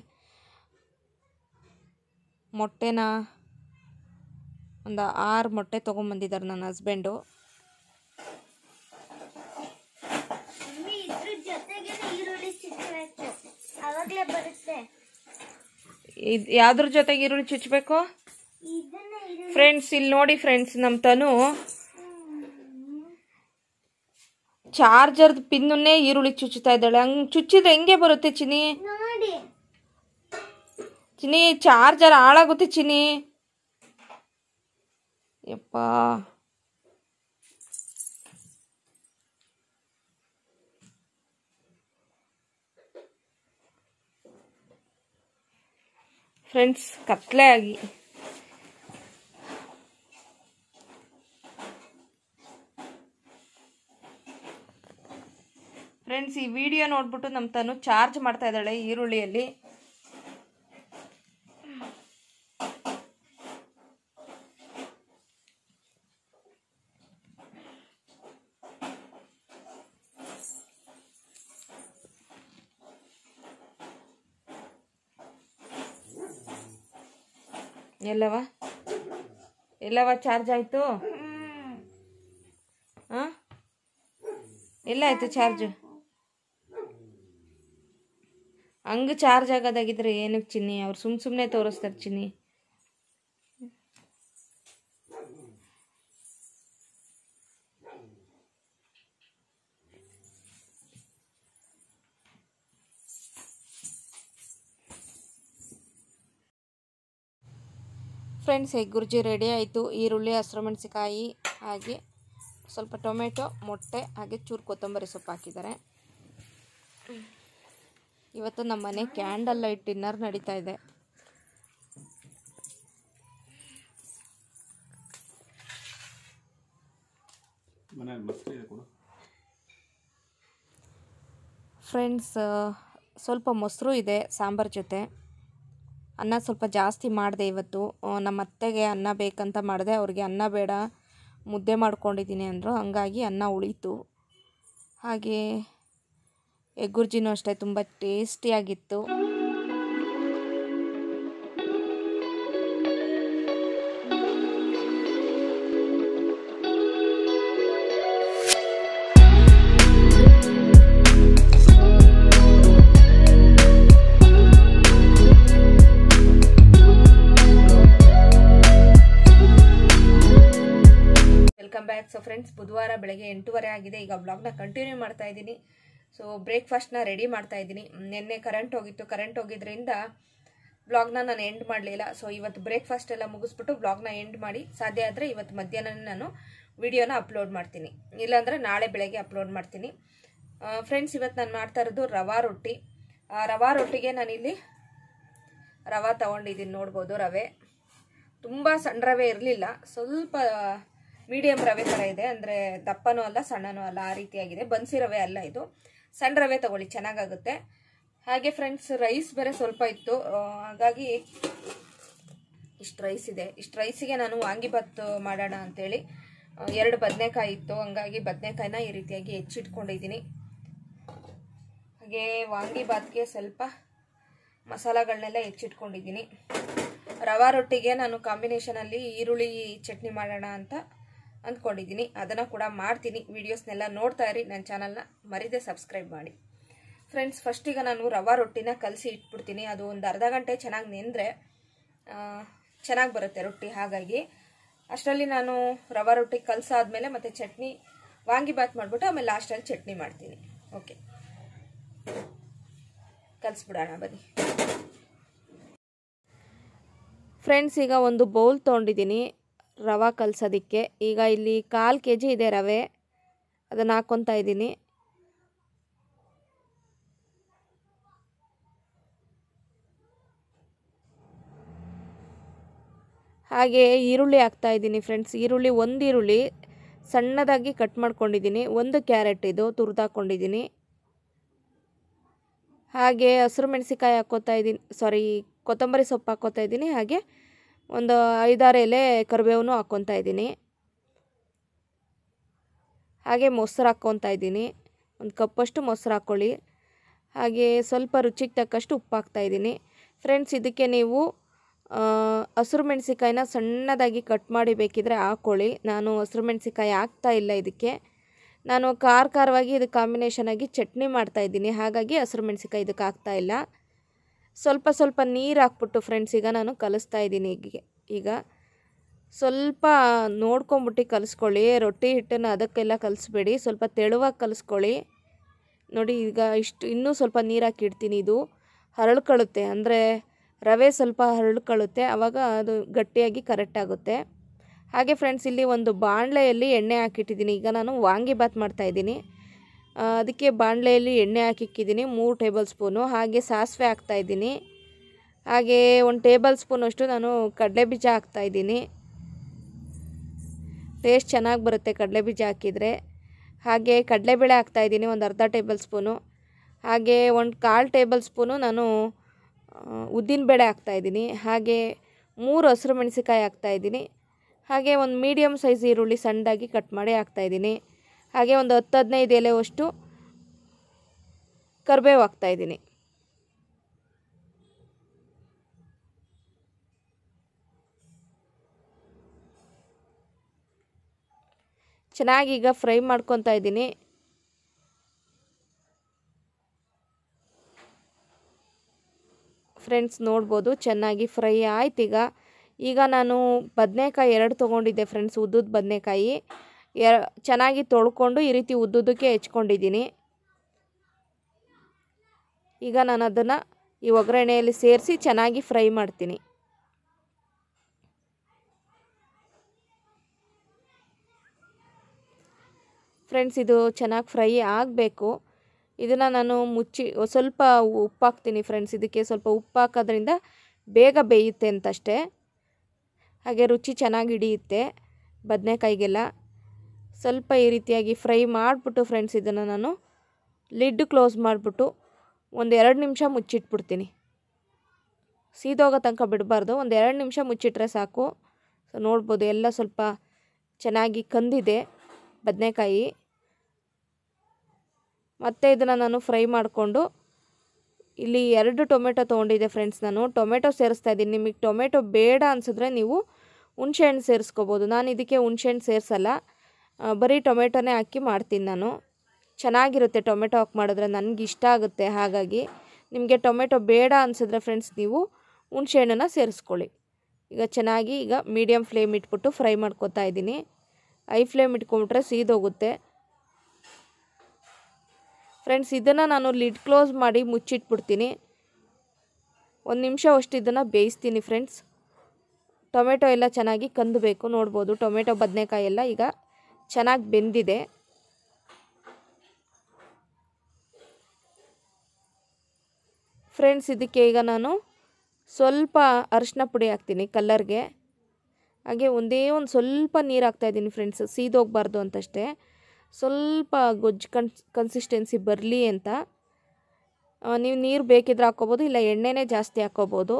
ಮೊಟ್ಟೆನ ಒಂದು ಆರು ಮೊಟ್ಟೆ ತೊಗೊಂಬಂದಿದ್ದಾರೆ ನನ್ನ ಹಸ್ಬೆಂಡು ಇದು ಯಾವ್ದ್ರ ಜೊತೆಗೆ ಈರುಳ್ಳಿ ಚುಚ್ಚಬೇಕು ಫ್ರೆಂಡ್ಸ್ ಇಲ್ಲಿ ನೋಡಿ ಫ್ರೆಂಡ್ಸ್ ನಮ್ಮ ತನು ಚಾರ್ಜರ್ದ ಪಿನ್ನೇ ಈರುಳ್ಳಿ ಚುಚ್ಚುತ್ತಾ ಇದ್ದಾಳೆ ಹಂಗೆ ಚುಚ್ಚಿದ್ರೆ ಹೆಂಗೆ ಬರುತ್ತೆ ಚಿನಿ ಚಿನಿ ಚಾರ್ಜರ್ ಹಾಳಾಗುತ್ತೆ ಚಿನಿ ಯಪ್ಪಾ ಫ್ರೆಂಡ್ಸ್ ಕತ್ಲೆ ಆಗಿ ಫ್ರೆಂಡ್ಸ್ ಈ ವಿಡಿಯೋ ನೋಡ್ಬಿಟ್ಟು ನಮ್ಮ ತನು ಚಾರ್ಜ್ ಮಾಡ್ತಾ ಇದ್ದಾಳೆ ಈರುಳ್ಳಿಯಲ್ಲಿ ಎಲ್ಲವ ಎಲ್ಲವ ಚಾರ್ಜ್ ಆಯಿತು ಹಾಂ ಎಲ್ಲ ಆಯಿತು ಚಾರ್ಜು ಹಂಗ ಚಾರ್ಜ್ ಆಗೋದಾಗಿದ್ರೆ ಏನಕ್ಕೆ ಚಿನ್ನಿ ಅವ್ರು ಸುಮ್ಮ ಸುಮ್ಮನೆ ತೋರಿಸ್ತಾರೆ ಚಿನ್ನಿ ಫ್ರೆಂಡ್ಸ್ ಎಗ್ ಗುರ್ಜಿ ರೆಡಿ ಆಯಿತು ಈರುಳ್ಳಿ ಹಸಿರು ಮೆಣಸಿಕಾಯಿ ಹಾಗೆ ಸ್ವಲ್ಪ ಟೊಮೆಟೊ ಮೊಟ್ಟೆ ಹಾಗೆ ಚೂರು ಕೊತ್ತಂಬರಿ ಸೊಪ್ಪು ಹಾಕಿದ್ದಾರೆ ಇವತ್ತು ನಮ್ಮ ಮನೆ ಕ್ಯಾಂಡಲ್ ಲೈಟ್ ಡಿನ್ನರ್ ನಡೀತಾ ಇದೆ ಫ್ರೆಂಡ್ಸ್ ಸ್ವಲ್ಪ ಮೊಸರು ಇದೆ ಸಾಂಬಾರ್ ಜೊತೆ ಅನ್ನ ಸ್ವಲ್ಪ ಜಾಸ್ತಿ ಮಾಡಿದೆ ಇವತ್ತು ನಮ್ಮ ಅತ್ತೆಗೆ ಅನ್ನ ಬೇಕಂತ ಮಾಡಿದೆ ಅವ್ರಿಗೆ ಅನ್ನ ಬೇಡ ಮುದ್ದೆ ಮಾಡ್ಕೊಂಡಿದ್ದೀನಿ ಅಂದರು ಹಾಗಾಗಿ ಅನ್ನ ಉಳೀತು ಹಾಗೆ ಎಗ್ಗುರ್ಜಿನೂ ಅಷ್ಟೇ ತುಂಬ ಟೇಸ್ಟಿಯಾಗಿತ್ತು ವೆಲ್ಕಮ್ ಬ್ಯಾಕ್ ಸೊ ಫ್ರೆಂಡ್ಸ್ ಬುಧವಾರ ಬೆಳಗ್ಗೆ ಎಂಟೂವರೆ ಆಗಿದೆ ಈಗ ಬ್ಲಾಗ್ನ ಕಂಟಿನ್ಯೂ ಮಾಡ್ತಾ ಇದ್ದೀನಿ ಸೊ ಬ್ರೇಕ್ಫಾಸ್ಟ್ನ ರೆಡಿ ಮಾಡ್ತಾ ಇದ್ದೀನಿ ನಿನ್ನೆ ಕರೆಂಟ್ ಹೋಗಿತ್ತು ಕರೆಂಟ್ ಹೋಗಿದ್ದರಿಂದ ಬ್ಲಾಗ್ನ ನಾನು ಎಂಡ್ ಮಾಡಲಿಲ್ಲ ಸೊ ಇವತ್ತು ಬ್ರೇಕ್ಫಾಸ್ಟ್ ಎಲ್ಲ ಮುಗಿಸ್ಬಿಟ್ಟು ಬ್ಲಾಗ್ನ ಎಂಡ್ ಮಾಡಿ ಸಾಧ್ಯ ಆದರೆ ಇವತ್ತು ಮಧ್ಯಾಹ್ನನೇ ನಾನು ವಿಡಿಯೋನ ಅಪ್ಲೋಡ್ ಮಾಡ್ತೀನಿ ಇಲ್ಲಾಂದರೆ ನಾಳೆ ಬೆಳಗ್ಗೆ ಅಪ್ಲೋಡ್ ಮಾಡ್ತೀನಿ ಫ್ರೆಂಡ್ಸ್ ಇವತ್ತು ನಾನು ಮಾಡ್ತಾ ಇರೋದು ರವಾ ರೊಟ್ಟಿ ರವಾ ರೊಟ್ಟಿಗೆ ನಾನಿಲ್ಲಿ ರವಾ ತೊಗೊಂಡಿದ್ದೀನಿ ನೋಡ್ಬೋದು ರವೆ ತುಂಬ ಸಣ್ಣ ರವೆ ಇರಲಿಲ್ಲ ಸ್ವಲ್ಪ ಮೀಡಿಯಂ ರವೆ ಥರ ಇದೆ ಅಂದರೆ ದಪ್ಪನೂ ಅಲ್ಲ ಸಣ್ಣನೂ ಅಲ್ಲ ಆ ರೀತಿಯಾಗಿದೆ ಬನ್ಸಿ ರವೆ ಅಲ್ಲ ಇದು ಸಣ್ಣ ರವೆ ತಗೊಳ್ಳಿ ಚೆನ್ನಾಗಾಗುತ್ತೆ ಹಾಗೆ ಫ್ರೆಂಡ್ಸ್ ರೈಸ್ ಬೇರೆ ಸ್ವಲ್ಪ ಇತ್ತು ಹಾಗಾಗಿ ಇಷ್ಟು ರೈಸ್ ಇದೆ ಇಷ್ಟು ರೈಸಿಗೆ ನಾನು ವಾಂಗಿಭಾತ್ ಮಾಡೋಣ ಅಂತೇಳಿ ಎರಡು ಬದನೆಕಾಯಿ ಇತ್ತು ಹಂಗಾಗಿ ಬದನೆಕಾಯಿನ ಈ ರೀತಿಯಾಗಿ ಹೆಚ್ಚಿಟ್ಕೊಂಡಿದ್ದೀನಿ ಹಾಗೆ ವಾಂಗಿಭಾತ್ಗೆ ಸ್ವಲ್ಪ ಮಸಾಲಗಳನ್ನೆಲ್ಲ ಹೆಚ್ಚಿಟ್ಕೊಂಡಿದ್ದೀನಿ ರವಾ ರೊಟ್ಟಿಗೆ ನಾನು ಕಾಂಬಿನೇಷನಲ್ಲಿ ಈರುಳ್ಳಿ ಚಟ್ನಿ ಮಾಡೋಣ ಅಂತ ಅಂದ್ಕೊಂಡಿದ್ದೀನಿ ಅದನ್ನು ಕೂಡ ಮಾಡ್ತೀನಿ ವೀಡಿಯೋಸ್ನೆಲ್ಲ ನೋಡ್ತಾ ಇರಿ ನನ್ನ ಚಾನಲ್ನ ಮರಿದೆ ಸಬ್ಸ್ಕ್ರೈಬ್ ಮಾಡಿ ಫ್ರೆಂಡ್ಸ್ ಫಸ್ಟಿಗೆ ನಾನು ರವಾ ರೊಟ್ಟಿನ ಕಲಸಿ ಇಟ್ಬಿಡ್ತೀನಿ ಅದು ಒಂದು ಅರ್ಧ ಗಂಟೆ ಚೆನ್ನಾಗಿ ನೆಂದರೆ ಚೆನ್ನಾಗಿ ಬರುತ್ತೆ ರೊಟ್ಟಿ ಹಾಗಾಗಿ ಅಷ್ಟರಲ್ಲಿ ನಾನು ರವಾ ರೊಟ್ಟಿ ಕಲಸಾದ್ಮೇಲೆ ಮತ್ತು ಚಟ್ನಿ ವಾಂಗಿಬಾತ್ ಮಾಡಿಬಿಟ್ಟು ಆಮೇಲೆ ಲಾಸ್ಟಲ್ಲಿ ಚಟ್ನಿ ಮಾಡ್ತೀನಿ ಓಕೆ ಕಲಿಸ್ಬಿಡೋಣ ಬನ್ನಿ ಫ್ರೆಂಡ್ಸ್ ಈಗ ಒಂದು ಬೌಲ್ ತೊಗೊಂಡಿದ್ದೀನಿ ರವೆ ಕಲ್ಸೋದಕ್ಕೆ ಈಗ ಇಲ್ಲಿ ಕಾಲು ಕೆ ಜಿ ಇದೆ ರವೆ ಅದನ್ನು ಹಾಕ್ಕೊತಾ ಇದ್ದೀನಿ ಹಾಗೆ ಈರುಳ್ಳಿ ಹಾಕ್ತಾ ಇದ್ದೀನಿ ಫ್ರೆಂಡ್ಸ್ ಈರುಳ್ಳಿ ಒಂದು ಈರುಳ್ಳಿ ಸಣ್ಣದಾಗಿ ಕಟ್ ಮಾಡ್ಕೊಂಡಿದ್ದೀನಿ ಒಂದು ಕ್ಯಾರೆಟ್ ಇದು ತುರಿದಾಕೊಂಡಿದ್ದೀನಿ ಹಾಗೆ ಹಸಿರು ಮೆಣಸಿಕಾಯಿ ಹಾಕ್ಕೋತಾ ಇದ್ದೀನಿ ಸಾರಿ ಕೊತ್ತಂಬರಿ ಸೊಪ್ಪು ಹಾಕ್ಕೋತಾ ಇದ್ದೀನಿ ಹಾಗೆ ಒಂದು ಐದಾರು ಎಲೆ ಕರಿಬೇವನ್ನು ಹಾಕ್ಕೊತಾ ಇದ್ದೀನಿ ಹಾಗೆ ಮೊಸರು ಹಾಕ್ಕೊತಾ ಇದ್ದೀನಿ ಒಂದು ಕಪ್ಪಷ್ಟು ಮೊಸರು ಹಾಕ್ಕೊಳ್ಳಿ ಹಾಗೆ ಸ್ವಲ್ಪ ರುಚಿಗೆ ತಕ್ಕಷ್ಟು ಉಪ್ಪು ಇದ್ದೀನಿ ಫ್ರೆಂಡ್ಸ್ ಇದಕ್ಕೆ ನೀವು ಹಸಿರು ಮೆಣಸಿಕಾಯಿನ ಸಣ್ಣದಾಗಿ ಕಟ್ ಮಾಡಿ ಬೇಕಿದ್ರೆ ಹಾಕ್ಕೊಳ್ಳಿ ನಾನು ಹಸಿರು ಮೆಣಸಿಕಾಯಿ ಹಾಕ್ತಾ ಇಲ್ಲ ಇದಕ್ಕೆ ನಾನು ಖಾರ ಖಾರವಾಗಿ ಇದು ಕಾಂಬಿನೇಷನ್ ಆಗಿ ಚಟ್ನಿ ಮಾಡ್ತಾಯಿದ್ದೀನಿ ಹಾಗಾಗಿ ಹಸಿರು ಮೆಣಸಿಕಾಯಿ ಇದಕ್ಕೆ ಹಾಕ್ತಾಯಿಲ್ಲ ಸ್ವಲ್ಪ ಸ್ವಲ್ಪ ನೀರು ಹಾಕ್ಬಿಟ್ಟು ಫ್ರೆಂಡ್ಸ್ ಈಗ ನಾನು ಕಲಿಸ್ತಾ ಇದ್ದೀನಿ ಈಗ ಈಗ ಸ್ವಲ್ಪ ನೋಡ್ಕೊಂಬಿಟ್ಟು ಕಲಿಸ್ಕೊಳ್ಳಿ ರೊಟ್ಟಿ ಹಿಟ್ಟನ್ನು ಅದಕ್ಕೆಲ್ಲ ಕಲಿಸ್ಬೇಡಿ ಸ್ವಲ್ಪ ತೆಳುವಾಗಿ ಕಲಿಸ್ಕೊಳ್ಳಿ ನೋಡಿ ಈಗ ಇಷ್ಟು ಇನ್ನೂ ಸ್ವಲ್ಪ ನೀರು ಹಾಕಿಡ್ತೀನಿ ಇದು ಹರಳ್ಕೊಳ್ಳುತ್ತೆ ಅಂದರೆ ರವೆ ಸ್ವಲ್ಪ ಹರಳ್ಕೊಳ್ಳುತ್ತೆ ಆವಾಗ ಅದು ಗಟ್ಟಿಯಾಗಿ ಕರೆಕ್ಟ್ ಆಗುತ್ತೆ ಹಾಗೆ ಫ್ರೆಂಡ್ಸ್ ಇಲ್ಲಿ ಒಂದು ಬಾಣಲೆಯಲ್ಲಿ ಎಣ್ಣೆ ಹಾಕಿಟ್ಟಿದ್ದೀನಿ ಈಗ ನಾನು ವಾಂಗಿಬಾತ್ ಮಾಡ್ತಾಯಿದ್ದೀನಿ ಅದಕ್ಕೆ ಬಾಣಲೆಯಲ್ಲಿ ಎಣ್ಣೆ ಹಾಕಿಕ್ಕಿದ್ದೀನಿ ಮೂರು ಟೇಬಲ್ ಸ್ಪೂನು ಹಾಗೆ ಸಾಸಿವೆ ಹಾಕ್ತಾಯಿದ್ದೀನಿ ಹಾಗೆ ಒಂದು ಟೇಬಲ್ ಸ್ಪೂನಷ್ಟು ನಾನು ಕಡಲೆ ಬೀಜ ಹಾಕ್ತಾಯಿದ್ದೀನಿ ಟೇಸ್ಟ್ ಚೆನ್ನಾಗಿ ಬರುತ್ತೆ ಕಡಲೆ ಬೀಜ ಹಾಕಿದರೆ ಹಾಗೆ ಕಡಲೆಬೇಳೆ ಹಾಕ್ತಾಯಿದ್ದೀನಿ ಒಂದು ಅರ್ಧ ಟೇಬಲ್ ಸ್ಪೂನು ಹಾಗೆ ಒಂದು ಕಾಲು ಟೇಬಲ್ ಸ್ಪೂನು ನಾನು ಉದ್ದಿನಬೇಳೆ ಹಾಕ್ತಾಯಿದ್ದೀನಿ ಹಾಗೆ ಮೂರು ಹಸಿರು ಮೆಣಸಿಕಾಯಿ ಹಾಕ್ತಾಯಿದ್ದೀನಿ ಹಾಗೆ ಒಂದು ಮೀಡಿಯಮ್ ಸೈಜ್ ಈರುಳ್ಳಿ ಸಣ್ಣದಾಗಿ ಕಟ್ ಮಾಡಿ ಹಾಕ್ತಾಯಿದ್ದೀನಿ ಹಾಗೆ ಒಂದು ಹತ್ತು ಹದಿನೈದು ಎಲೆವಷ್ಟು ಕರಿಬೇವು ಹಾಕ್ತಾಯಿದ್ದೀನಿ ಚೆನ್ನಾಗಿ ಈಗ ಫ್ರೈ ಮಾಡ್ಕೊತಾ ಇದ್ದೀನಿ ಫ್ರೆಂಡ್ಸ್ ನೋಡ್ಬೋದು ಚೆನ್ನಾಗಿ ಫ್ರೈ ಆಯ್ತು ಈಗ ಈಗ ನಾನು ಬದನೆಕಾಯಿ ಎರಡು ತೊಗೊಂಡಿದ್ದೆ ಫ್ರೆಂಡ್ಸ್ ಉದ್ದದ ಬದನೆಕಾಯಿ ಚೆನ್ನಾಗಿ ತೊಳ್ಕೊಂಡು ಈ ರೀತಿ ಉದ್ದುದಕ್ಕೆ ಹೆಚ್ಕೊಂಡಿದ್ದೀನಿ ಈಗ ನಾನು ಅದನ್ನು ಈ ಒಗ್ಗರಣೆಯಲ್ಲಿ ಸೇರಿಸಿ ಚೆನ್ನಾಗಿ ಫ್ರೈ ಮಾಡ್ತೀನಿ ಫ್ರೆಂಡ್ಸ್ ಇದು ಚೆನ್ನಾಗಿ ಫ್ರೈ ಆಗಬೇಕು ಇದನ್ನು ನಾನು ಮುಚ್ಚಿ ಸ್ವಲ್ಪ ಉಪ್ಪಾಕ್ತೀನಿ ಫ್ರೆಂಡ್ಸ್ ಇದಕ್ಕೆ ಸ್ವಲ್ಪ ಉಪ್ಪು ಹಾಕೋದ್ರಿಂದ ಬೇಗ ಬೇಯುತ್ತೆ ಅಂತಷ್ಟೇ ಹಾಗೆ ರುಚಿ ಚೆನ್ನಾಗಿ ಹಿಡಿಯುತ್ತೆ ಬದನೆಕಾಯಿಗೆಲ್ಲ ಸ್ವಲ್ಪ ಈ ರೀತಿಯಾಗಿ ಫ್ರೈ ಮಾಡಿಬಿಟ್ಟು ಫ್ರೆಂಡ್ಸ್ ಇದನ್ನು ನಾನು ಲಿಡ್ ಕ್ಲೋಸ್ ಮಾಡಿಬಿಟ್ಟು ಒಂದು ಎರಡು ನಿಮಿಷ ಮುಚ್ಚಿಟ್ಬಿಡ್ತೀನಿ ಸೀದೋಗೋ ತನಕ ಬಿಡಬಾರ್ದು ಒಂದು ಎರಡು ನಿಮಿಷ ಮುಚ್ಚಿಟ್ರೆ ಸಾಕು ಸೊ ನೋಡ್ಬೋದು ಎಲ್ಲ ಸ್ವಲ್ಪ ಚೆನ್ನಾಗಿ ಕಂದಿದೆ ಬದನೆಕಾಯಿ ಮತ್ತು ಇದನ್ನು ನಾನು ಫ್ರೈ ಮಾಡಿಕೊಂಡು ಇಲ್ಲಿ ಎರಡು ಟೊಮೆಟೊ ತೊಗೊಂಡಿದ್ದೆ ಫ್ರೆಂಡ್ಸ್ ನಾನು ಟೊಮೆಟೊ ಸೇರಿಸ್ತಾ ಇದ್ದೀನಿ ನಿಮಗೆ ಟೊಮೆಟೊ ಬೇಡ ಅನಿಸಿದ್ರೆ ನೀವು ಹುಣಸೆಹಣ್ಣು ಸೇರಿಸ್ಕೋಬೋದು ನಾನು ಇದಕ್ಕೆ ಹುಣ್ಸೆಹಣ್ಣು ಸೇರಿಸಲ್ಲ ಬರೀ ಟೊಮೆಟೊನೇ ಹಾಕಿ ಮಾಡ್ತೀನಿ ನಾನು ಚೆನ್ನಾಗಿರುತ್ತೆ ಟೊಮೆಟೊ ಹಾಕಿ ಮಾಡಿದ್ರೆ ನನಗೆ ಇಷ್ಟ ಆಗುತ್ತೆ ಹಾಗಾಗಿ ನಿಮಗೆ ಟೊಮೆಟೊ ಬೇಡ ಅನಿಸಿದ್ರೆ ಫ್ರೆಂಡ್ಸ್ ನೀವು ಹುಣಸೆಹಣ್ಣನ್ನು ಸೇರಿಸ್ಕೊಳ್ಳಿ ಈಗ ಚೆನ್ನಾಗಿ ಈಗ ಮೀಡಿಯಮ್ ಫ್ಲೇಮ್ ಇಟ್ಬಿಟ್ಟು ಫ್ರೈ ಮಾಡ್ಕೊತಾ ಇದ್ದೀನಿ ಐ ಫ್ಲೇಮ್ ಇಟ್ಕೊಂಬಿಟ್ರೆ ಸೀದೋಗುತ್ತೆ ಫ್ರೆಂಡ್ಸ್ ಇದನ್ನು ನಾನು ಲಿಡ್ ಕ್ಲೋಸ್ ಮಾಡಿ ಮುಚ್ಚಿಟ್ಬಿಡ್ತೀನಿ ಒಂದು ನಿಮಿಷ ಅಷ್ಟು ಇದನ್ನು ಬೇಯಿಸ್ತೀನಿ ಫ್ರೆಂಡ್ಸ್ ಟೊಮೆಟೊ ಎಲ್ಲ ಚೆನ್ನಾಗಿ ಕಂದಬೇಕು ನೋಡ್ಬೋದು ಟೊಮೆಟೊ ಬದನೆಕಾಯಿ ಎಲ್ಲ ಈಗ ಚೆನ್ನಾಗಿ ಬೆಂದಿದೆ ಫ್ರೆಂಡ್ಸ್ ಇದಕ್ಕೆ ಈಗ ನಾನು ಸ್ವಲ್ಪ ಅರಿಶಿನ ಪುಡಿ ಹಾಕ್ತೀನಿ ಕಲ್ಲರ್ಗೆ ಹಾಗೆ ಒಂದೇ ಒಂದು ಸ್ವಲ್ಪ ನೀರು ಹಾಕ್ತಾಯಿದ್ದೀನಿ ಫ್ರೆಂಡ್ಸ್ ಸೀದೋಗ್ಬಾರ್ದು ಅಂತಷ್ಟೇ ಸ್ವಲ್ಪ ಗೊಜ್ಜು ಕನ್ಸಿಸ್ಟೆನ್ಸಿ ಬರಲಿ ಅಂತ ನೀವು ನೀರು ಬೇಕಿದ್ರೆ ಹಾಕ್ಕೋಬೋದು ಇಲ್ಲ ಎಣ್ಣೆನೇ ಜಾಸ್ತಿ ಹಾಕ್ಕೋಬೋದು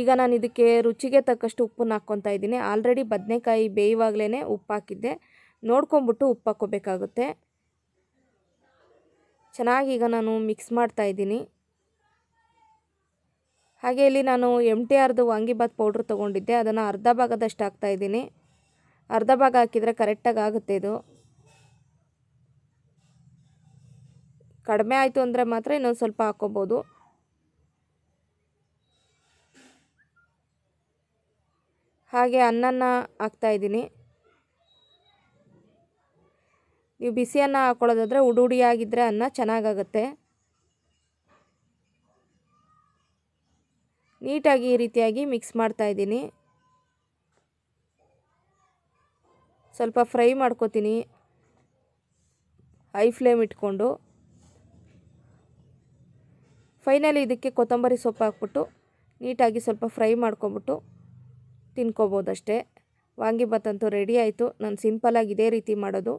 ಈಗ ನಾನು ಇದಕ್ಕೆ ರುಚಿಗೆ ತಕ್ಕಷ್ಟು ಉಪ್ಪನ್ನು ಹಾಕ್ಕೊತಾ ಇದ್ದೀನಿ ಆಲ್ರೆಡಿ ಬದನೆಕಾಯಿ ಬೇಯುವಾಗಲೇ ಉಪ್ಪು ಹಾಕಿದ್ದೆ ನೋಡ್ಕೊಂಬಿಟ್ಟು ಉಪ್ಪು ಹಾಕ್ಕೋಬೇಕಾಗುತ್ತೆ ಚೆನ್ನಾಗಿ ಈಗ ನಾನು ಮಿಕ್ಸ್ ಮಾಡ್ತಾ ಇದ್ದೀನಿ ಹಾಗೆ ಇಲ್ಲಿ ನಾನು ಎಮ್ ಟಿ ಆರ್ದು ವಾಂಗಿಭಾತ್ ಪೌಡ್ರ್ ತೊಗೊಂಡಿದ್ದೆ ಅದನ್ನು ಅರ್ಧ ಭಾಗದಷ್ಟು ಹಾಕ್ತಾಯಿದ್ದೀನಿ ಅರ್ಧ ಭಾಗ ಹಾಕಿದರೆ ಕರೆಕ್ಟಾಗಿ ಆಗುತ್ತೆ ಇದು ಕಡಿಮೆ ಆಯಿತು ಅಂದರೆ ಮಾತ್ರ ಇನ್ನೊಂದು ಸ್ವಲ್ಪ ಹಾಕ್ಕೋಬೋದು ಹಾಗೆ ಅನ್ನನ ಇದ್ದೀನಿ ನೀವು ಬಿಸಿ ಅನ್ನ ಹಾಕ್ಕೊಳ್ಳೋದಾದರೆ ಉಡುಡಿಯಾಗಿದ್ದರೆ ಅನ್ನ ಚೆನ್ನಾಗತ್ತೆ ನೀಟಾಗಿ ಈ ರೀತಿಯಾಗಿ ಮಿಕ್ಸ್ ಮಾಡ್ತಾಯಿದ್ದೀನಿ ಸ್ವಲ್ಪ ಫ್ರೈ ಮಾಡ್ಕೋತೀನಿ ಹೈ ಫ್ಲೇಮ್ ಇಟ್ಕೊಂಡು ಫೈನಲಿ ಇದಕ್ಕೆ ಕೊತ್ತಂಬರಿ ಸೊಪ್ಪು ಹಾಕ್ಬಿಟ್ಟು ನೀಟಾಗಿ ಸ್ವಲ್ಪ ಫ್ರೈ ಮಾಡ್ಕೊಂಬಿಟ್ಟು ತಿನ್ಕೋಬೋದಷ್ಟೇ ಅಂತೂ ರೆಡಿ ಆಯಿತು ನಾನು ಸಿಂಪಲಾಗಿ ಇದೇ ರೀತಿ ಮಾಡೋದು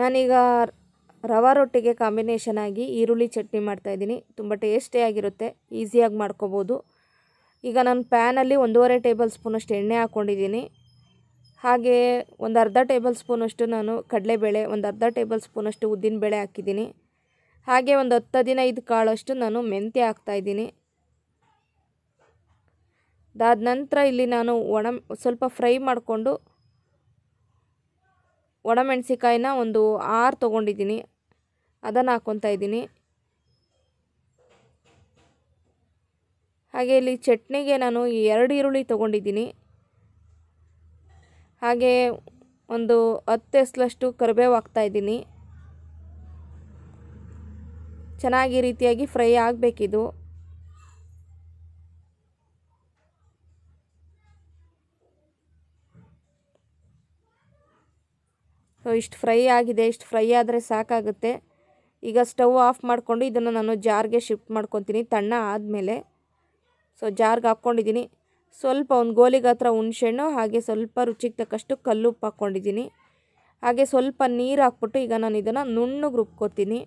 ನಾನೀಗ ರವಾ ರೊಟ್ಟಿಗೆ ಕಾಂಬಿನೇಷನ್ ಆಗಿ ಈರುಳ್ಳಿ ಚಟ್ನಿ ಮಾಡ್ತಾಯಿದ್ದೀನಿ ತುಂಬ ಟೇಸ್ಟಿಯಾಗಿರುತ್ತೆ ಈಸಿಯಾಗಿ ಮಾಡ್ಕೋಬೋದು ಈಗ ನಾನು ಪ್ಯಾನಲ್ಲಿ ಒಂದೂವರೆ ಟೇಬಲ್ ಸ್ಪೂನಷ್ಟು ಎಣ್ಣೆ ಹಾಕ್ಕೊಂಡಿದ್ದೀನಿ ಹಾಗೆ ಒಂದು ಅರ್ಧ ಟೇಬಲ್ ಸ್ಪೂನಷ್ಟು ನಾನು ಕಡಲೆಬೇಳೆ ಒಂದು ಅರ್ಧ ಟೇಬಲ್ ಸ್ಪೂನಷ್ಟು ಉದ್ದಿನಬೇಳೆ ಹಾಕಿದ್ದೀನಿ ಹಾಗೆ ಒಂದು ಹತ್ತು ಹದಿನೈದು ಕಾಳಷ್ಟು ನಾನು ಮೆಂತ್ಯ ಹಾಕ್ತಾಯಿದ್ದೀನಿ ಅದಾದ ನಂತರ ಇಲ್ಲಿ ನಾನು ಒಣ ಸ್ವಲ್ಪ ಫ್ರೈ ಮಾಡಿಕೊಂಡು ಒಣಮೆಣಸಿಕಾಯಿನ ಒಂದು ಆರು ತೊಗೊಂಡಿದ್ದೀನಿ ಅದನ್ನು ಹಾಕ್ಕೊತಾ ಇದ್ದೀನಿ ಹಾಗೆ ಇಲ್ಲಿ ಚಟ್ನಿಗೆ ನಾನು ಎರಡು ಈರುಳ್ಳಿ ತೊಗೊಂಡಿದ್ದೀನಿ ಹಾಗೆ ಒಂದು ಹತ್ತು ಎಸ್ಲಷ್ಟು ಕರಿಬೇವು ಹಾಕ್ತಾಯಿದ್ದೀನಿ ಚೆನ್ನಾಗಿ ರೀತಿಯಾಗಿ ಫ್ರೈ ಆಗಬೇಕಿದು ಸೊ ಇಷ್ಟು ಫ್ರೈ ಆಗಿದೆ ಇಷ್ಟು ಫ್ರೈ ಆದರೆ ಸಾಕಾಗುತ್ತೆ ಈಗ ಸ್ಟವ್ ಆಫ್ ಮಾಡಿಕೊಂಡು ಇದನ್ನು ನಾನು ಜಾರ್ಗೆ ಶಿಫ್ಟ್ ಮಾಡ್ಕೊತೀನಿ ತಣ್ಣ ಆದಮೇಲೆ ಸೊ ಜಾರ್ಗೆ ಹಾಕ್ಕೊಂಡಿದ್ದೀನಿ ಸ್ವಲ್ಪ ಒಂದು ಗೋಲಿಗಾತ್ರ ಹತ್ರ ಹುಣಸೆಹಣ್ಣು ಹಾಗೆ ಸ್ವಲ್ಪ ರುಚಿಗೆ ತಕ್ಕಷ್ಟು ಕಲ್ಲುಪ್ಪು ಹಾಕ್ಕೊಂಡಿದ್ದೀನಿ ಹಾಗೆ ಸ್ವಲ್ಪ ನೀರು ಹಾಕ್ಬಿಟ್ಟು ಈಗ ನಾನು ಇದನ್ನು ನುಣ್ಣಗೆ ರುಬ್ಕೋತೀನಿ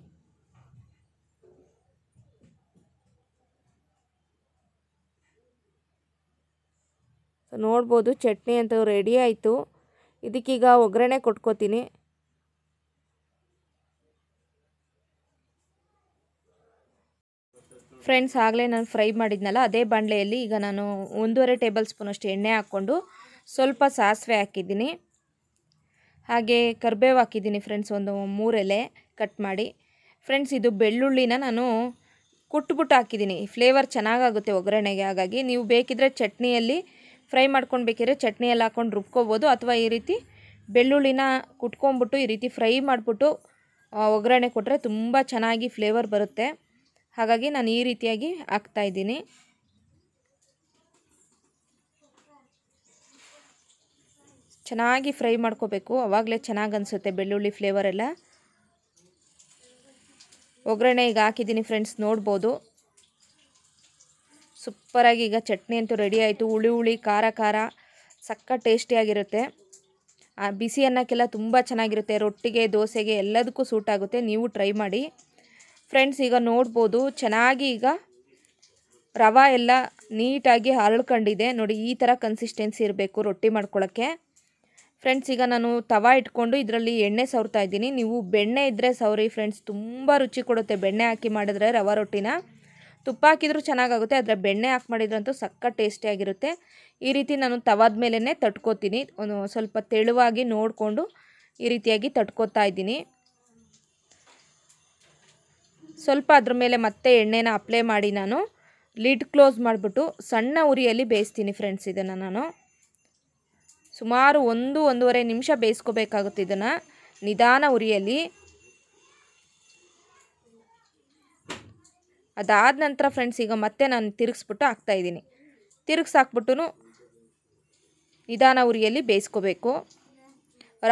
ನೋಡ್ಬೋದು ಚಟ್ನಿ ಅಂತ ರೆಡಿ ಆಯಿತು ಇದಕ್ಕೀಗ ಒಗ್ಗರಣೆ ಕೊಟ್ಕೋತೀನಿ ಫ್ರೆಂಡ್ಸ್ ಆಗಲೇ ನಾನು ಫ್ರೈ ಮಾಡಿದ್ನಲ್ಲ ಅದೇ ಬಾಣಲೆಯಲ್ಲಿ ಈಗ ನಾನು ಒಂದೂವರೆ ಟೇಬಲ್ ಸ್ಪೂನಷ್ಟು ಎಣ್ಣೆ ಹಾಕ್ಕೊಂಡು ಸ್ವಲ್ಪ ಸಾಸಿವೆ ಹಾಕಿದ್ದೀನಿ ಹಾಗೆ ಕರಿಬೇವು ಹಾಕಿದ್ದೀನಿ ಫ್ರೆಂಡ್ಸ್ ಒಂದು ಮೂರೆಲೆ ಕಟ್ ಮಾಡಿ ಫ್ರೆಂಡ್ಸ್ ಇದು ಬೆಳ್ಳುಳ್ಳಿನ ನಾನು ಕುಟ್ಬಿಟ್ಟು ಹಾಕಿದ್ದೀನಿ ಫ್ಲೇವರ್ ಚೆನ್ನಾಗಾಗುತ್ತೆ ಒಗ್ಗರಣೆಗೆ ಹಾಗಾಗಿ ನೀವು ಬೇಕಿದ್ರೆ ಚಟ್ನಿಯಲ್ಲಿ ಫ್ರೈ ಮಾಡ್ಕೊಂಡು ಬೇಕಿದ್ರೆ ಚಟ್ನಿ ಎಲ್ಲ ಹಾಕೊಂಡು ರುಬ್ಕೋಬೋದು ಅಥವಾ ಈ ರೀತಿ ಬೆಳ್ಳುಳ್ಳಿನ ಕುಟ್ಕೊಂಬಿಟ್ಟು ಈ ರೀತಿ ಫ್ರೈ ಮಾಡಿಬಿಟ್ಟು ಒಗ್ಗರಣೆ ಕೊಟ್ಟರೆ ತುಂಬ ಚೆನ್ನಾಗಿ ಫ್ಲೇವರ್ ಬರುತ್ತೆ ಹಾಗಾಗಿ ನಾನು ಈ ರೀತಿಯಾಗಿ ಹಾಕ್ತಾಯಿದ್ದೀನಿ ಚೆನ್ನಾಗಿ ಫ್ರೈ ಮಾಡ್ಕೋಬೇಕು ಆವಾಗಲೇ ಚೆನ್ನಾಗಿ ಅನಿಸುತ್ತೆ ಬೆಳ್ಳುಳ್ಳಿ ಫ್ಲೇವರೆಲ್ಲ ಒಗ್ಗರಣೆ ಈಗ ಹಾಕಿದ್ದೀನಿ ಫ್ರೆಂಡ್ಸ್ ನೋಡ್ಬೋದು ಸೂಪರಾಗಿ ಈಗ ಚಟ್ನಿ ಅಂತೂ ರೆಡಿ ಆಯಿತು ಹುಳಿ ಹುಳಿ ಖಾರ ಖಾರ ಸಕ್ಕ ಟೇಸ್ಟಿಯಾಗಿರುತ್ತೆ ಬಿಸಿ ಅನ್ನಕ್ಕೆಲ್ಲ ತುಂಬ ಚೆನ್ನಾಗಿರುತ್ತೆ ರೊಟ್ಟಿಗೆ ದೋಸೆಗೆ ಎಲ್ಲದಕ್ಕೂ ಸೂಟ್ ಆಗುತ್ತೆ ನೀವು ಟ್ರೈ ಮಾಡಿ ಫ್ರೆಂಡ್ಸ್ ಈಗ ನೋಡ್ಬೋದು ಚೆನ್ನಾಗಿ ಈಗ ರವೆ ಎಲ್ಲ ನೀಟಾಗಿ ಹರಳ್ಕೊಂಡಿದೆ ನೋಡಿ ಈ ಥರ ಕನ್ಸಿಸ್ಟೆನ್ಸಿ ಇರಬೇಕು ರೊಟ್ಟಿ ಮಾಡ್ಕೊಳ್ಳೋಕ್ಕೆ ಫ್ರೆಂಡ್ಸ್ ಈಗ ನಾನು ತವಾ ಇಟ್ಕೊಂಡು ಇದರಲ್ಲಿ ಎಣ್ಣೆ ಸವರ್ತಾ ಇದ್ದೀನಿ ನೀವು ಬೆಣ್ಣೆ ಇದ್ದರೆ ಸವರಿ ಫ್ರೆಂಡ್ಸ್ ತುಂಬ ರುಚಿ ಕೊಡುತ್ತೆ ಬೆಣ್ಣೆ ಹಾಕಿ ಮಾಡಿದ್ರೆ ರವಾ ರೊಟ್ಟಿನ ತುಪ್ಪ ಹಾಕಿದರೂ ಚೆನ್ನಾಗಾಗುತ್ತೆ ಅದರ ಬೆಣ್ಣೆ ಹಾಕಿ ಮಾಡಿದ್ರಂತೂ ಸಕ್ಕ ಟೇಸ್ಟಿಯಾಗಿರುತ್ತೆ ಈ ರೀತಿ ನಾನು ತವಾದ ಮೇಲೇ ತಟ್ಕೋತೀನಿ ಒಂದು ಸ್ವಲ್ಪ ತೆಳುವಾಗಿ ನೋಡಿಕೊಂಡು ಈ ರೀತಿಯಾಗಿ ತಟ್ಕೋತಾ ಇದ್ದೀನಿ ಸ್ವಲ್ಪ ಅದ್ರ ಮೇಲೆ ಮತ್ತೆ ಎಣ್ಣೆನ ಅಪ್ಲೈ ಮಾಡಿ ನಾನು ಲಿಡ್ ಕ್ಲೋಸ್ ಮಾಡಿಬಿಟ್ಟು ಸಣ್ಣ ಉರಿಯಲ್ಲಿ ಬೇಯಿಸ್ತೀನಿ ಫ್ರೆಂಡ್ಸ್ ಇದನ್ನು ನಾನು ಸುಮಾರು ಒಂದು ಒಂದೂವರೆ ನಿಮಿಷ ಬೇಯಿಸ್ಕೋಬೇಕಾಗುತ್ತೆ ಇದನ್ನು ನಿಧಾನ ಉರಿಯಲ್ಲಿ ಅದಾದ ನಂತರ ಫ್ರೆಂಡ್ಸ್ ಈಗ ಮತ್ತೆ ನಾನು ತಿರುಗಿಸ್ಬಿಟ್ಟು ಹಾಕ್ತಾಯಿದ್ದೀನಿ ತಿರುಗಿಸಾಕ್ಬಿಟ್ಟು ನಿಧಾನ ಉರಿಯಲ್ಲಿ ಬೇಯಿಸ್ಕೋಬೇಕು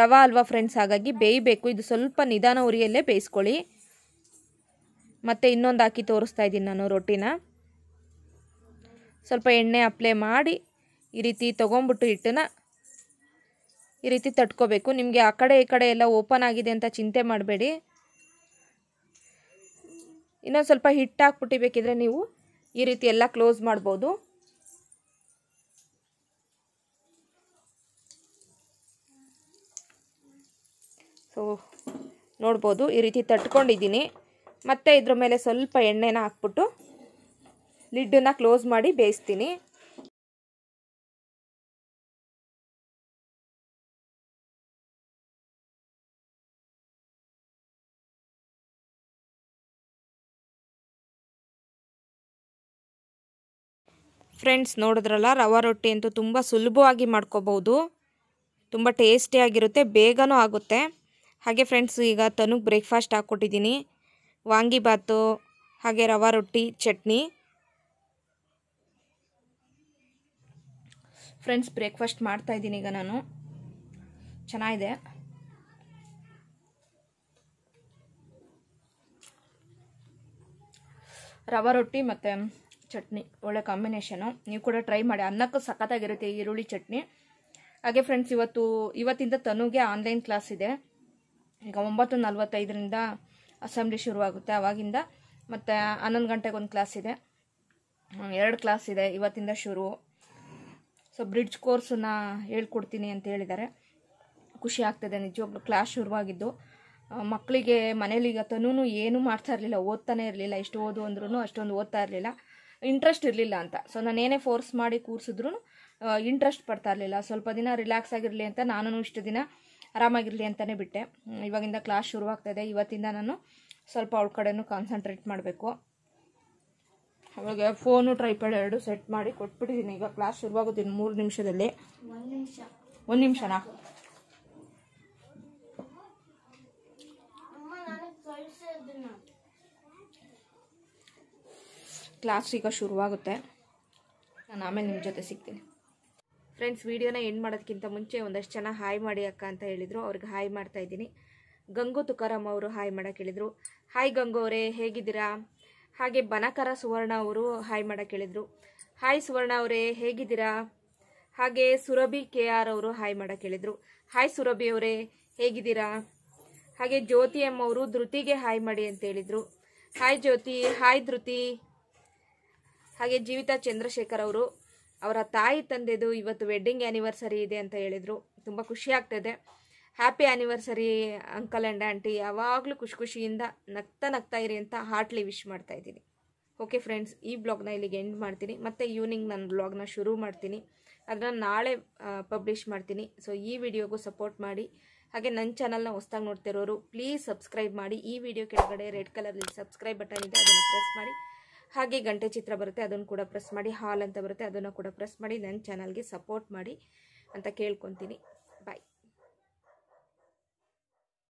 ರವ ಅಲ್ವಾ ಫ್ರೆಂಡ್ಸ್ ಹಾಗಾಗಿ ಬೇಯಬೇಕು ಇದು ಸ್ವಲ್ಪ ನಿಧಾನ ಉರಿಯಲ್ಲೇ ಬೇಯಿಸ್ಕೊಳ್ಳಿ ಮತ್ತು ಇನ್ನೊಂದು ಹಾಕಿ ತೋರಿಸ್ತಾ ಇದ್ದೀನಿ ನಾನು ರೊಟ್ಟಿನ ಸ್ವಲ್ಪ ಎಣ್ಣೆ ಅಪ್ಲೈ ಮಾಡಿ ಈ ರೀತಿ ತೊಗೊಂಬಿಟ್ಟು ಹಿಟ್ಟನ್ನ ಈ ರೀತಿ ತಟ್ಕೋಬೇಕು ನಿಮಗೆ ಆ ಕಡೆ ಈ ಕಡೆ ಎಲ್ಲ ಓಪನ್ ಆಗಿದೆ ಅಂತ ಚಿಂತೆ ಮಾಡಬೇಡಿ ಇನ್ನೊಂದು ಸ್ವಲ್ಪ ಹಿಟ್ಟು ಹಾಕ್ಬಿಟ್ಟು ಬೇಕಿದ್ರೆ ನೀವು ಈ ರೀತಿ ಎಲ್ಲ ಕ್ಲೋಸ್ ಮಾಡ್ಬೋದು ಸೊ ನೋಡ್ಬೋದು ಈ ರೀತಿ ತಟ್ಕೊಂಡಿದ್ದೀನಿ ಮತ್ತು ಇದ್ರ ಮೇಲೆ ಸ್ವಲ್ಪ ಎಣ್ಣೆನ ಹಾಕ್ಬಿಟ್ಟು ಲಿಡ್ಡನ್ನು ಕ್ಲೋಸ್ ಮಾಡಿ ಬೇಯಿಸ್ತೀನಿ ಫ್ರೆಂಡ್ಸ್ ನೋಡಿದ್ರಲ್ಲ ರವೆ ರೊಟ್ಟಿ ಅಂತೂ ತುಂಬ ಸುಲಭವಾಗಿ ಮಾಡ್ಕೋಬೋದು ತುಂಬ ಟೇಸ್ಟಿಯಾಗಿರುತ್ತೆ ಬೇಗನೂ ಆಗುತ್ತೆ ಹಾಗೆ ಫ್ರೆಂಡ್ಸ್ ಈಗ ತನಗೆ ಬ್ರೇಕ್ಫಾಸ್ಟ್ ಹಾಕ್ಕೊಟ್ಟಿದ್ದೀನಿ ವಾಂಗಿಬಾತು ಹಾಗೆ ರವೆ ರೊಟ್ಟಿ ಚಟ್ನಿ ಫ್ರೆಂಡ್ಸ್ ಬ್ರೇಕ್ಫಾಸ್ಟ್ ಮಾಡ್ತಾಯಿದ್ದೀನಿ ಈಗ ನಾನು ಚೆನ್ನಾಗಿದೆ ರವೆ ರೊಟ್ಟಿ ಮತ್ತು ಚಟ್ನಿ ಒಳ್ಳೆ ಕಾಂಬಿನೇಷನು ನೀವು ಕೂಡ ಟ್ರೈ ಮಾಡಿ ಅನ್ನಕ್ಕೂ ಸಖತ್ತಾಗಿರುತ್ತೆ ಈರುಳ್ಳಿ ಚಟ್ನಿ ಹಾಗೆ ಫ್ರೆಂಡ್ಸ್ ಇವತ್ತು ಇವತ್ತಿಂದ ತನುಗೆ ಆನ್ಲೈನ್ ಕ್ಲಾಸ್ ಇದೆ ಈಗ ಒಂಬತ್ತು ನಲ್ವತ್ತೈದರಿಂದ ಅಸೆಂಬ್ಲಿ ಶುರುವಾಗುತ್ತೆ ಆವಾಗಿಂದ ಮತ್ತು ಹನ್ನೊಂದು ಗಂಟೆಗೆ ಒಂದು ಕ್ಲಾಸ್ ಇದೆ ಎರಡು ಕ್ಲಾಸ್ ಇದೆ ಇವತ್ತಿಂದ ಶುರು ಸೊ ಬ್ರಿಡ್ಜ್ ಕೋರ್ಸನ್ನ ಹೇಳ್ಕೊಡ್ತೀನಿ ಅಂತ ಹೇಳಿದ್ದಾರೆ ಖುಷಿ ಆಗ್ತದೆ ನಿಜವಾಗ್ಲೂ ಕ್ಲಾಸ್ ಶುರುವಾಗಿದ್ದು ಮಕ್ಕಳಿಗೆ ಮನೇಲಿ ಈಗ ತನೂ ಏನೂ ಮಾಡ್ತಾ ಇರಲಿಲ್ಲ ಓದ್ತಾನೆ ಇರಲಿಲ್ಲ ಎಷ್ಟು ಓದು ಅಂದ್ರೂ ಅಷ್ಟೊಂದು ಓದ್ತಾ ಇರಲಿಲ್ಲ ಇಂಟ್ರೆಸ್ಟ್ ಇರಲಿಲ್ಲ ಅಂತ ಸೊ ನಾನು ಏನೇ ಫೋರ್ಸ್ ಮಾಡಿ ಕೂರಿಸಿದ್ರು ಇಂಟ್ರೆಸ್ಟ್ ಪಡ್ತಾ ಇರಲಿಲ್ಲ ಸ್ವಲ್ಪ ದಿನ ರಿಲ್ಯಾಕ್ಸ್ ಆಗಿರಲಿ ಅಂತ ನಾನು ಇಷ್ಟು ದಿನ ಆರಾಮಾಗಿರಲಿ ಅಂತಲೇ ಬಿಟ್ಟೆ ಇವಾಗಿಂದ ಕ್ಲಾಸ್ ಶುರುವಾಗ್ತಾಯಿದೆ ಇವತ್ತಿಂದ ನಾನು ಸ್ವಲ್ಪ ಅವಳ ಕಡೆನೂ ಕಾನ್ಸಂಟ್ರೇಟ್ ಮಾಡಬೇಕು ಅವಾಗ ಫೋನು ಟ್ರೈಪ್ಯಾಡ್ ಎರಡು ಸೆಟ್ ಮಾಡಿ ಕೊಟ್ಬಿಟ್ಟಿದ್ದೀನಿ ಈಗ ಕ್ಲಾಸ್ ಶುರುವಾಗುತ್ತೀನಿ ಮೂರು ನಿಮಿಷದಲ್ಲಿ ಒಂದು ನಿಮಿಷನಾ ಕ್ಲಾಸ್ ಈಗ ಶುರುವಾಗುತ್ತೆ ನಾನು ಆಮೇಲೆ ನಿಮ್ಮ ಜೊತೆ ಸಿಗ್ತೀನಿ ಫ್ರೆಂಡ್ಸ್ ವೀಡಿಯೋನ ಎಂಡ್ ಮಾಡೋದಕ್ಕಿಂತ ಮುಂಚೆ ಒಂದಷ್ಟು ಜನ ಹಾಯ್ ಮಾಡಿ ಅಕ್ಕ ಅಂತ ಹೇಳಿದರು ಅವ್ರಿಗೆ ಹಾಯ್ ಮಾಡ್ತಾ ಇದ್ದೀನಿ ಗಂಗು ತುಕಾರಾಮ್ ಅವರು ಹಾಯ್ ಮಾಡೋಕ್ಕೆ ಹೇಳಿದರು ಹಾಯ್ ಗಂಗು ಅವರೇ ಹೇಗಿದ್ದೀರಾ ಹಾಗೆ ಬನಕರ ಸುವರ್ಣ ಅವರು ಹಾಯ್ ಮಾಡಕ್ಕೆ ಹೇಳಿದರು ಹಾಯ್ ಸುವರ್ಣ ಅವರೇ ಹೇಗಿದ್ದೀರಾ ಹಾಗೆ ಸುರಭಿ ಕೆ ಆರ್ ಅವರು ಹಾಯ್ ಮಾಡೋಕೆ ಹೇಳಿದರು ಹಾಯ್ ಸುರಭಿ ಅವರೇ ಹೇಗಿದ್ದೀರಾ ಹಾಗೆ ಜ್ಯೋತಿ ಅಮ್ಮ ಅವರು ಧೃತಿಗೆ ಹಾಯ್ ಮಾಡಿ ಅಂತ ಹೇಳಿದರು ಹಾಯ್ ಜ್ಯೋತಿ ಹಾಯ್ ಧೃತಿ ಹಾಗೆ ಜೀವಿತಾ ಚಂದ್ರಶೇಖರ್ ಅವರು ಅವರ ತಾಯಿ ತಂದೆದು ಇವತ್ತು ವೆಡ್ಡಿಂಗ್ ಆ್ಯನಿವರ್ಸರಿ ಇದೆ ಅಂತ ಹೇಳಿದರು ತುಂಬ ಖುಷಿ ಆಗ್ತದೆ happy anniversary uncle and aunty ಯಾವಾಗಲೂ ಖುಷಿ ಖುಷಿಯಿಂದ ನಗ್ತಾ ನಗ್ತಾ ಇರಿ ಅಂತ ಹಾರ್ಟ್ಲಿ ವಿಶ್ ಮಾಡ್ತಾ ಇದ್ದೀನಿ ಓಕೆ ಫ್ರೆಂಡ್ಸ್ ಈ ಬ್ಲಾಗ್ನ ಇಲ್ಲಿಗೆ ಎಂಡ್ ಮಾಡ್ತೀನಿ ಮತ್ತು ಈವ್ನಿಂಗ್ ನಾನು ಬ್ಲಾಗ್ನ ಶುರು ಮಾಡ್ತೀನಿ ಅದನ್ನು ನಾಳೆ ಪಬ್ಲಿಷ್ ಮಾಡ್ತೀನಿ ಸೊ ಈ ವಿಡಿಯೋಗೂ ಸಪೋರ್ಟ್ ಮಾಡಿ ಹಾಗೆ ನನ್ನ ಚಾನಲ್ನ ಹೊಸ್ದಾಗಿ ನೋಡ್ತಿರೋರು ಪ್ಲೀಸ್ ಸಬ್ಸ್ಕ್ರೈಬ್ ಮಾಡಿ ಈ ವಿಡಿಯೋ ಕೆಳಗಡೆ ರೆಡ್ ಕಲರ್ಲಿ ಸಬ್ಸ್ಕ್ರೈಬ್ ಬಟನ್ ಇದೆ ಅದನ್ನು ಪ್ರೆಸ್ ಮಾಡಿ ಹಾಗೆ ಗಂಟೆ ಚಿತ್ರ ಬರುತ್ತೆ ಅದನ್ನು ಕೂಡ ಪ್ರೆಸ್ ಮಾಡಿ ಹಾಲ್ ಅಂತ ಬರುತ್ತೆ ಅದನ್ನು ಕೂಡ ಪ್ರೆಸ್ ಮಾಡಿ ನನ್ನ ಚಾನಲ್ಗೆ ಸಪೋರ್ಟ್ ಮಾಡಿ ಅಂತ ಕೇಳ್ಕೊತೀನಿ